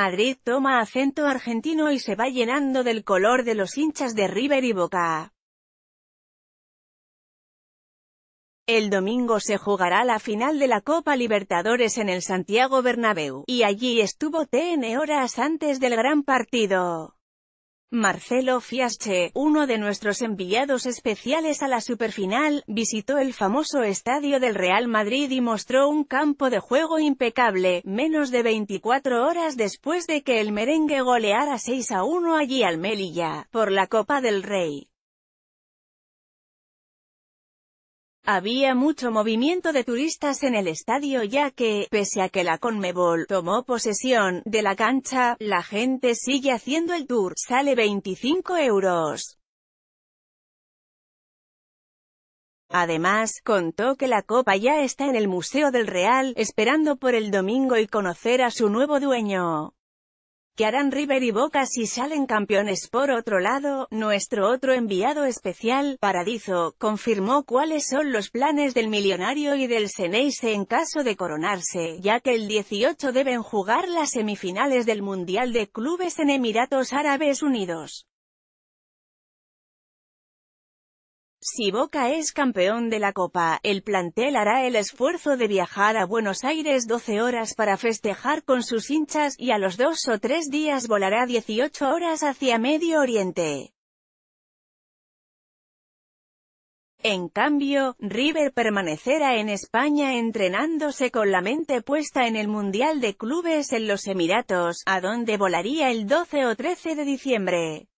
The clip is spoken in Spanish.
Madrid toma acento argentino y se va llenando del color de los hinchas de River y Boca. El domingo se jugará la final de la Copa Libertadores en el Santiago Bernabéu, y allí estuvo TN horas antes del gran partido. Marcelo Fiasche, uno de nuestros enviados especiales a la superfinal, visitó el famoso estadio del Real Madrid y mostró un campo de juego impecable, menos de 24 horas después de que el merengue goleara 6 a 1 allí al Melilla, por la Copa del Rey. Había mucho movimiento de turistas en el estadio ya que, pese a que la Conmebol tomó posesión de la cancha, la gente sigue haciendo el tour, sale 25 euros. Además, contó que la copa ya está en el Museo del Real, esperando por el domingo y conocer a su nuevo dueño que harán River y Boca si salen campeones. Por otro lado, nuestro otro enviado especial, Paradizo confirmó cuáles son los planes del millonario y del senéis en caso de coronarse, ya que el 18 deben jugar las semifinales del Mundial de Clubes en Emiratos Árabes Unidos. Si Boca es campeón de la Copa, el plantel hará el esfuerzo de viajar a Buenos Aires 12 horas para festejar con sus hinchas, y a los dos o tres días volará 18 horas hacia Medio Oriente. En cambio, River permanecerá en España entrenándose con la mente puesta en el Mundial de Clubes en los Emiratos, a donde volaría el 12 o 13 de diciembre.